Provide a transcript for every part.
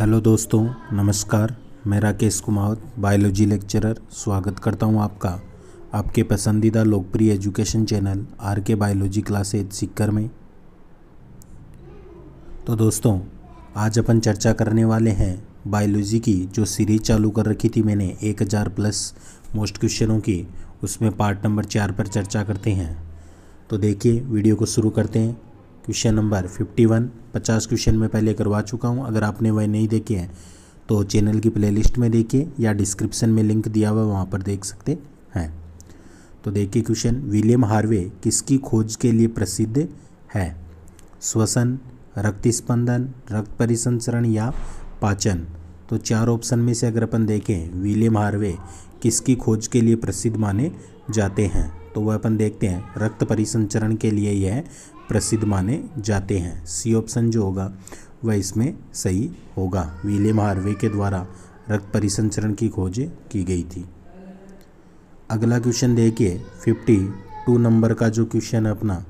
hello दोस्तों नमस्कार मैं राकेश कुमार बायोलॉजी लेक्चरर स्वागत करता हूं आपका आपके पसंदीदा लोकप्रिय education channel R K biology class at Sikar में तो दोस्तों आज अपन चर्चा करने वाले हैं बायोलॉजी की जो सीरीज चालू कर रखी थी मैंने एक हज़ार प्लस मोस्ट क्वेश्चनों की उसमें पार्ट नंबर चार पर चर्चा करते हैं तो देखिए वीडियो को शुरू करते हैं क्वेश्चन नंबर 51 50 क्वेश्चन में पहले करवा चुका हूँ अगर आपने वह नहीं देखे हैं तो चैनल की प्लेलिस्ट में देखिए या डिस्क्रिप्शन में लिंक दिया हुआ वहाँ पर देख सकते हैं तो देखिए क्वेश्चन विलियम हार्वे किसकी खोज के लिए प्रसिद्ध है श्वसन रक्त स्पंदन रक्त परिसंचरण या पाचन तो चार ऑप्शन में से अगर अपन देखें विलियम हार्वे किसकी खोज के लिए प्रसिद्ध माने जाते हैं तो वह अपन देखते हैं रक्त परिसंचरण के लिए यह प्रसिद्ध माने जाते हैं सी ऑप्शन जो होगा वह इसमें सही होगा विलियम हार्वे के द्वारा रक्त परिसंचरण की खोज की गई थी अगला क्वेश्चन देखिए फिफ्टी टू नंबर का जो क्वेश्चन है अपना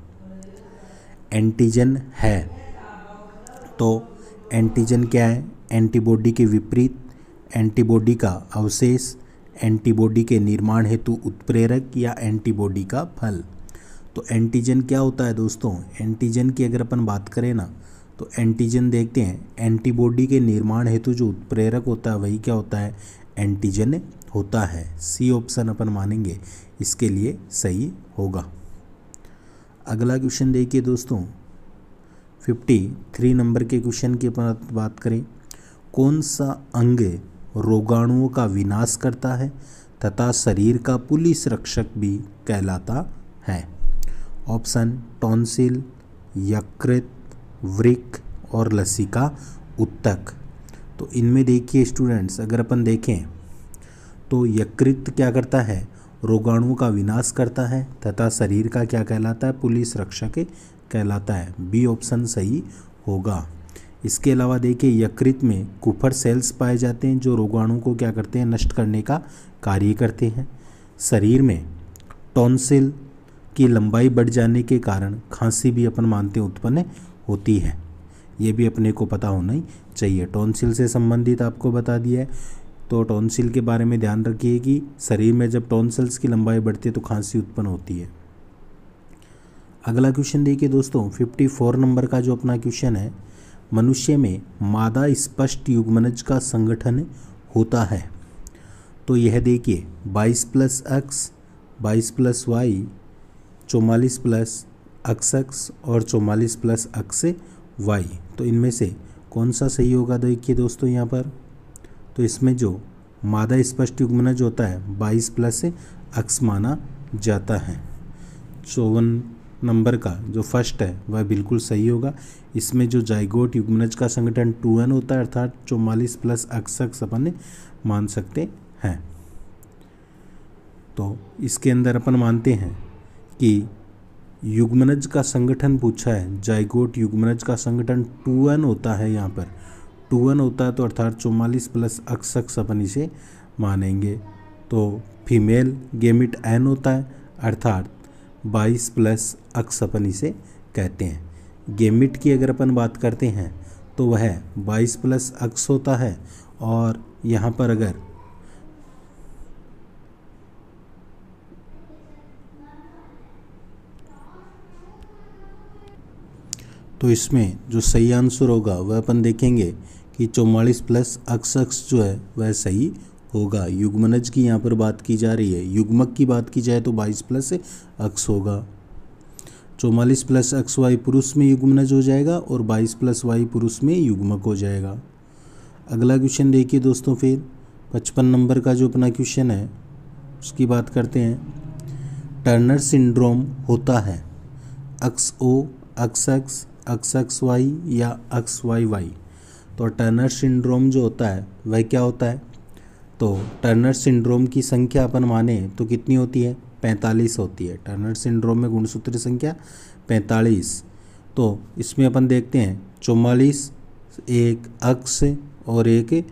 एंटीजन है तो एंटीजन क्या है एंटीबॉडी के विपरीत एंटीबॉडी का अवशेष एंटीबॉडी के निर्माण हेतु उत्प्रेरक या एंटीबॉडी का फल तो एंटीजन क्या होता है दोस्तों एंटीजन की अगर अपन बात करें ना तो एंटीजन देखते हैं एंटीबॉडी के निर्माण हेतु जो उत्प्रेरक होता है वही क्या होता है एंटीजन होता है सी ऑप्शन अपन मानेंगे इसके लिए सही होगा अगला क्वेश्चन देखिए दोस्तों फिफ्टी थ्री नंबर के क्वेश्चन की अपन बात करें कौन सा अंग रोगाणुओं का विनाश करता है तथा शरीर का पुलिस रक्षक भी कहलाता है ऑप्शन टॉन्सिल यकृत वृक और लसिका उत्तक तो इनमें देखिए स्टूडेंट्स अगर अपन देखें तो यकृत क्या करता है रोगाणुओं का विनाश करता है तथा शरीर का क्या कहलाता है पुलिस रक्षक कहलाता है बी ऑप्शन सही होगा इसके अलावा देखिए यकृत में कुफर सेल्स पाए जाते हैं जो रोगाणु को क्या करते हैं नष्ट करने का कार्य करते हैं शरीर में टॉन्सिल की लंबाई बढ़ जाने के कारण खांसी भी अपन मानते उत्पन्न होती है ये भी अपने को पता होना ही चाहिए टॉन्सिल से संबंधित आपको बता दिया है तो टॉन्सिल के बारे में ध्यान रखिए कि शरीर में जब टॉन्सल्स की लंबाई बढ़ती है तो खांसी उत्पन्न होती है अगला क्वेश्चन देखिए दोस्तों 54 नंबर का जो अपना क्वेश्चन है मनुष्य में मादा स्पष्ट युग्मनज का संगठन होता है तो यह देखिए 22 प्लस एक्स बाईस प्लस वाई चौवालीस प्लस अक्स एक्स और चौवालीस प्लस अक्स वाई तो इनमें से कौन सा सही होगा देखिए दोस्तों यहाँ पर तो इसमें जो मादा स्पष्ट जो होता है बाईस प्लस अक्स माना जाता है चौवन नंबर का जो फर्स्ट है वह बिल्कुल सही होगा इसमें जो जाइगोट युग्मनज का संगठन टू एन होता है अर्थात चौवालीस प्लस अक्स अक्स अपन मान सकते हैं तो इसके अंदर अपन मानते हैं कि युग्मनज का संगठन पूछा है जाइगोट युग्मनज का संगठन टू एन होता है यहाँ पर टू एन होता है तो अर्थात चौवालीस प्लस अक्स अक्स अपन इसे मानेंगे तो फीमेल गेमिट एन होता है अर्थात बाईस प्लस अक्स अपन इसे कहते हैं गेमिट की अगर अपन बात करते हैं तो वह बाईस प्लस अक्स होता है और यहाँ पर अगर तो इसमें जो सही आंसर होगा वह अपन देखेंगे कि चौवालीस प्लस अक्स जो है वह सही होगा युग्मनज की यहाँ पर बात की जा रही है युग्मक की बात की जाए तो बाईस प्लस अक्स होगा चौवालीस प्लस अक्स वाई पुरुष में युग्मनज हो जाएगा और बाईस प्लस वाई पुरुष में युग्मक हो जाएगा अगला क्वेश्चन देखिए दोस्तों फिर पचपन नंबर का जो अपना क्वेश्चन है उसकी बात करते हैं टर्नर सिंड्रोम होता है अक्स ओ अक्स अक्स अक्स अक्स वाई या अक्स वाई वाई तो टर्नर सिंड्रोम जो होता है वह क्या होता है तो टर्नर सिंड्रोम की संख्या अपन माने तो कितनी होती है पैंतालीस होती है टर्नर सिंड्रोम में गुणसूत्र संख्या पैंतालीस तो इसमें अपन देखते हैं चौवालीस एक अक्ष और एक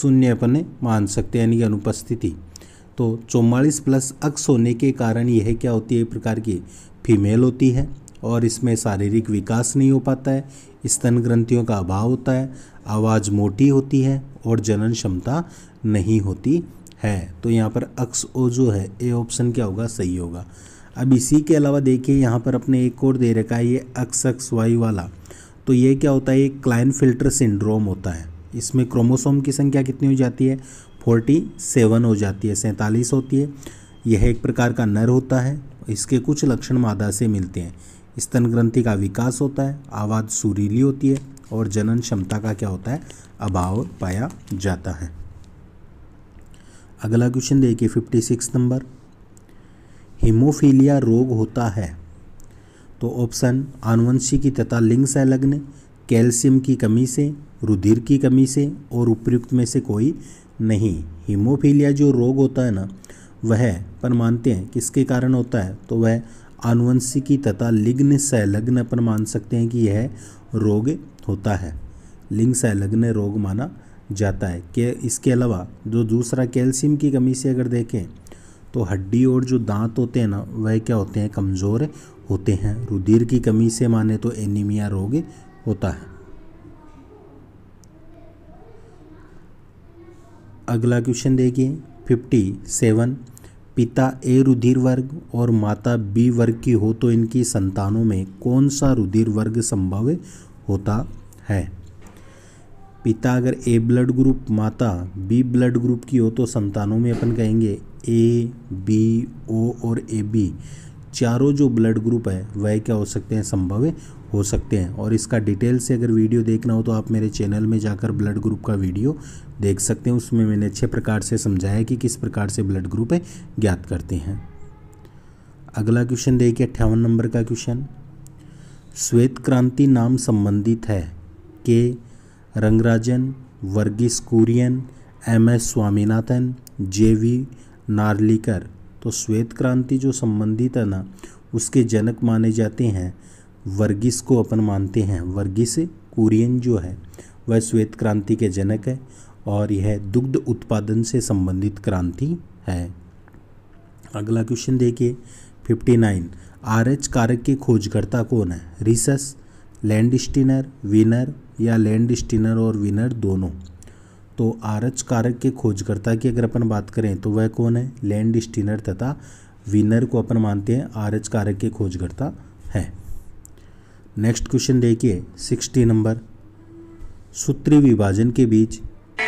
शून्य अपन मान सकते हैं यानी कि अनुपस्थिति तो चौवालीस प्लस अक्स होने के कारण यह क्या होती है एक प्रकार की फीमेल होती है और इसमें शारीरिक विकास नहीं हो पाता है स्तन ग्रंथियों का अभाव होता है आवाज़ मोटी होती है और जनन क्षमता नहीं होती है तो यहाँ पर अक्स ओ जो है ए ऑप्शन क्या होगा सही होगा अब इसी के अलावा देखिए यहाँ पर अपने एक और दे रखा है ये अक्स अक्स वाई वाला तो ये क्या होता है ये क्लाइन फिल्टर सिंड्रोम होता है इसमें क्रोमोसोम की संख्या कितनी हो जाती है फोर्टी सेवन हो जाती है सैंतालीस होती है यह एक प्रकार का नर होता है इसके कुछ लक्षण मादा से मिलते हैं स्तन ग्रंथि का विकास होता है आवाज़ सुरीली होती है और जनन क्षमता का क्या होता है अभाव पाया जाता है अगला क्वेश्चन देखिए फिफ्टी सिक्स नंबर हीमोफीलिया रोग होता है तो ऑप्शन आनुवंशिकी तथा लिंग संलग्न कैल्शियम की कमी से रुधिर की कमी से और उपयुक्त में से कोई नहीं हीमोफीलिया जो रोग होता है ना वह पर मानते हैं किसके कारण होता है तो वह आनुवंशिकी तथा लिग्न संलग्न पर मान सकते हैं कि यह रोग होता है लिंग संलग्न रोग माना जाता है के इसके अलावा जो दूसरा कैल्शियम की कमी से अगर देखें तो हड्डी और जो दांत होते हैं ना वह क्या होते हैं कमज़ोर होते हैं रुधिर की कमी से माने तो एनीमिया रोग होता है अगला क्वेश्चन देखिए फिफ्टी सेवन पिता ए रुधिर वर्ग और माता बी वर्ग की हो तो इनकी संतानों में कौन सा रुधिर वर्ग संभव होता है पिता अगर ए ब्लड ग्रुप माता बी ब्लड ग्रुप की हो तो संतानों में अपन कहेंगे ए बी ओ और ए बी चारों जो ब्लड ग्रुप है वह क्या हो सकते हैं संभव हो सकते हैं और इसका डिटेल से अगर वीडियो देखना हो तो आप मेरे चैनल में जाकर ब्लड ग्रुप का वीडियो देख सकते हैं उसमें मैंने अच्छे प्रकार से समझाया कि किस प्रकार से ब्लड ग्रुप ज्ञात करते हैं अगला क्वेश्चन देखिए अट्ठावन नंबर का क्वेश्चन श्वेत क्रांति नाम संबंधित है K Rangarajan Verghese Kurien M S Swaminathan J V Narlikar तो श्वेत क्रांति जो संबंधित है ना उसके जनक माने जाते हैं वर्गीस को अपन मानते हैं वर्गीस कुरियन जो है वह श्वेत क्रांति के जनक है और यह दुग्ध उत्पादन से संबंधित क्रांति है अगला क्वेश्चन देखिए फिफ्टी नाइन आर एच कारक के खोजकर्ता कौन है रिसस लैंड स्टिनर विनर या लैंड स्टिनर और विनर दोनों तो आर एच कारक के खोजकर्ता की अगर अपन बात करें तो वह कौन है लैंड स्टिनर तथा विनर को अपन मानते हैं आर एच कारक के खोजकर्ता है नेक्स्ट क्वेश्चन देखिए सिक्सटी नंबर सूत्री विभाजन के बीच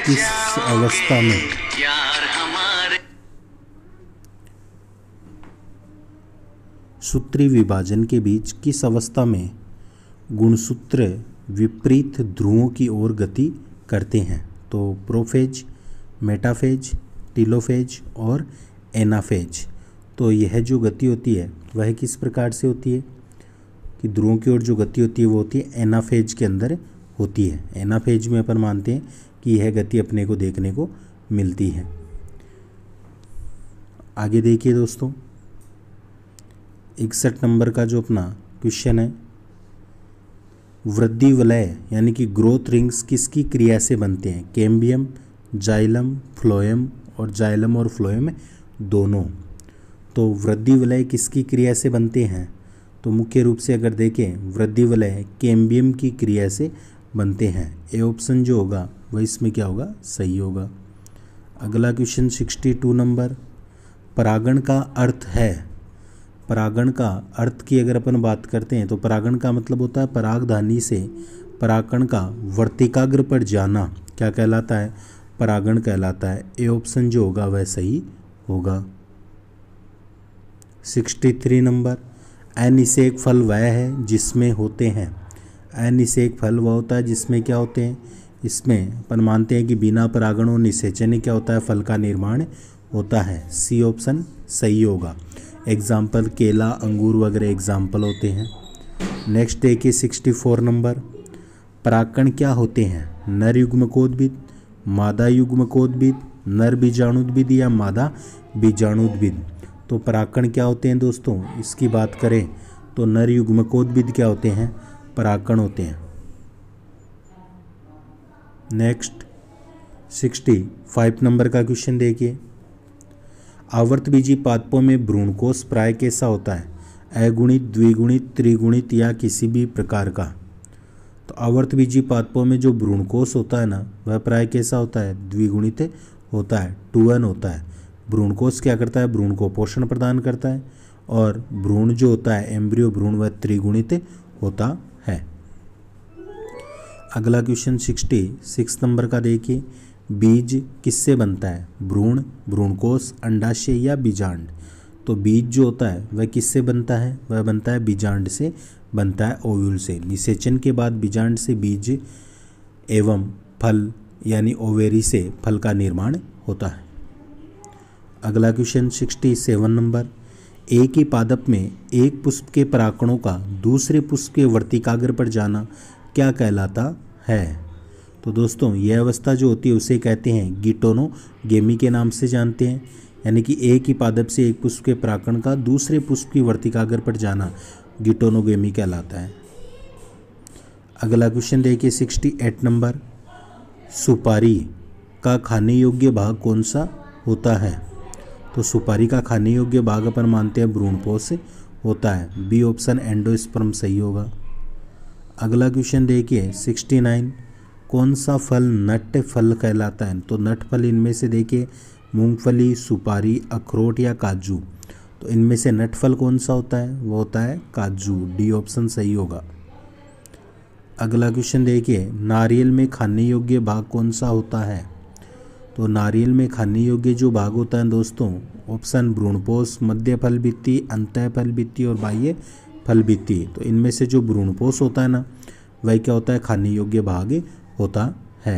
किस अवस्था में सूत्री विभाजन के बीच किस अवस्था में गुणसूत्र विपरीत ध्रुवों की ओर गति करते हैं तो प्रोफेज मेटाफेज टीलोफेज और एनाफेज तो यह जो गति होती है वह किस प्रकार से होती है कि ध्रुवों की ओर जो गति होती है वो होती है एनाफेज के अंदर होती है एनाफेज में अपन मानते हैं कि यह गति अपने को देखने को मिलती है आगे देखिए दोस्तों इकसठ नंबर का जो अपना क्वेश्चन है वृद्धि वलय यानी कि ग्रोथ रिंग्स किसकी क्रिया से बनते हैं कैम्बियम जाइलम फ्लोएम और जाइलम और फ्लोएम दोनों तो वृद्धि वलय किसकी क्रिया से बनते हैं तो मुख्य रूप से अगर देखें वृद्धि वलय केम्बियम की क्रिया से बनते हैं ए ऑप्शन जो होगा वह इसमें क्या होगा सही होगा अगला क्वेश्चन सिक्सटी टू नंबर परागण का अर्थ है परागण का अर्थ की अगर अपन बात करते हैं तो परागण का मतलब होता है परागधानी से परागण का वर्तिकाग्र पर जाना क्या कहलाता है परागण कहलाता है ए ऑप्शन जो होगा वह सही होगा सिक्सटी थ्री नंबर अनिषेक फल वह है जिसमें होते हैं अनिषेक फल वह होता है जिसमें क्या होते हैं इसमें अपन मानते हैं कि बिना परागण और निषेचन क्या होता है फल का निर्माण होता है सी ऑप्शन सही होगा एग्जाम्पल केला अंगूर वगैरह एग्जाम्पल होते हैं नेक्स्ट देखिए सिक्सटी फोर नंबर परागण क्या होते हैं नर युग्म कोद्भिद मादा युग्म कोद्भिद नर बीजाणुद्भिद या मादा बीजाणुद्भिद तो पराकण क्या होते हैं दोस्तों इसकी बात करें तो नर युग्मकोद्भिद क्या होते हैं पराकण होते हैं नेक्स्ट सिक्सटी फाइव नंबर का क्वेश्चन देखिए आवर्त बीजी पादपों में भ्रूणकोष प्राय कैसा होता है अगुणित द्विगुणित त्रिगुणित या किसी भी प्रकार का तो आवर्त बीजी पादपों में जो भ्रूणकोष होता है ना वह प्राय कैसा होता है द्विगुणित होता है टू एन होता है भ्रूणकोष क्या करता है भ्रूण को पोषण प्रदान करता है और भ्रूण जो होता है एम्ब्रियो भ्रूण वह त्रिगुणित होता है अगला क्वेश्चन सिक्सटी सिक्स नंबर का देखिए बीज किससे बनता है भ्रूण भ्रूणकोष अंडाशय या बीजांड तो बीज जो होता है वह किससे बनता है वह बनता है बीजांड से बनता है ओव्यूल से निषेचन के बाद बीजांड से बीज एवं फल यानी ओवेरी से फल का निर्माण होता है अगला क्वेश्चन सिक्सटी सेवन नंबर एक ही पादप में एक पुष्प के पराकणों का दूसरे पुष्प के वर्तिकाग्र पर जाना क्या कहलाता है तो दोस्तों यह अवस्था जो होती है उसे कहते हैं गिटोनो गेमी के नाम से जानते हैं यानी कि एक ही पादप से एक पुष्प के पराकण का दूसरे पुष्प की वर्तिकाग्र पर जाना गिटोनोगेमी कहलाता है अगला क्वेश्चन देखिए सिक्सटी एट नंबर सुपारी का खाने योग्य भाग कौन सा होता है तो सुपारी का खाने योग्य भाग अपन मानते हैं भ्रूणपोष होता है बी ऑप्शन एंडोस्पर्म सही होगा अगला क्वेश्चन देखिए सिक्सटी नाइन कौन सा फल नट फल कहलाता है तो नट फल इनमें से देखिए मूंगफली सुपारी अखरोट या काजू तो इनमें से नट फल कौन सा होता है वो होता है काजू डी ऑप्शन सही होगा अगला क्वेश्चन देखिए नारियल में खाने योग्य भाग कौन सा होता है तो नारियल में खाने योग्य जो भाग होता है दोस्तों ऑप्शन भ्रूणपोष मध्य अंत फल फलभित्ति और बाह्य फलभित्ति तो इनमें से जो भ्रूणपोष होता है ना वह क्या होता है खाने योग्य भाग होता है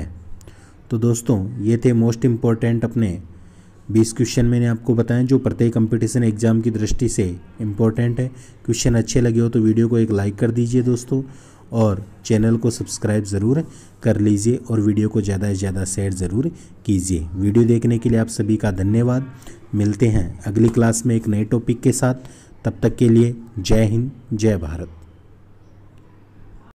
तो दोस्तों ये थे मोस्ट इम्पॉर्टेंट अपने बीस क्वेश्चन मैंने आपको बताएं जो प्रत्येक कंपटीशन एग्जाम की दृष्टि से इम्पोर्टेंट है क्वेश्चन अच्छे लगे हो तो वीडियो को एक लाइक कर दीजिए दोस्तों और चैनल को सब्सक्राइब ज़रूर कर लीजिए और वीडियो को ज़्यादा से ज़्यादा शेयर ज़रूर कीजिए वीडियो देखने के लिए आप सभी का धन्यवाद मिलते हैं अगली क्लास में एक नए टॉपिक के साथ तब तक के लिए जय हिंद जय भारत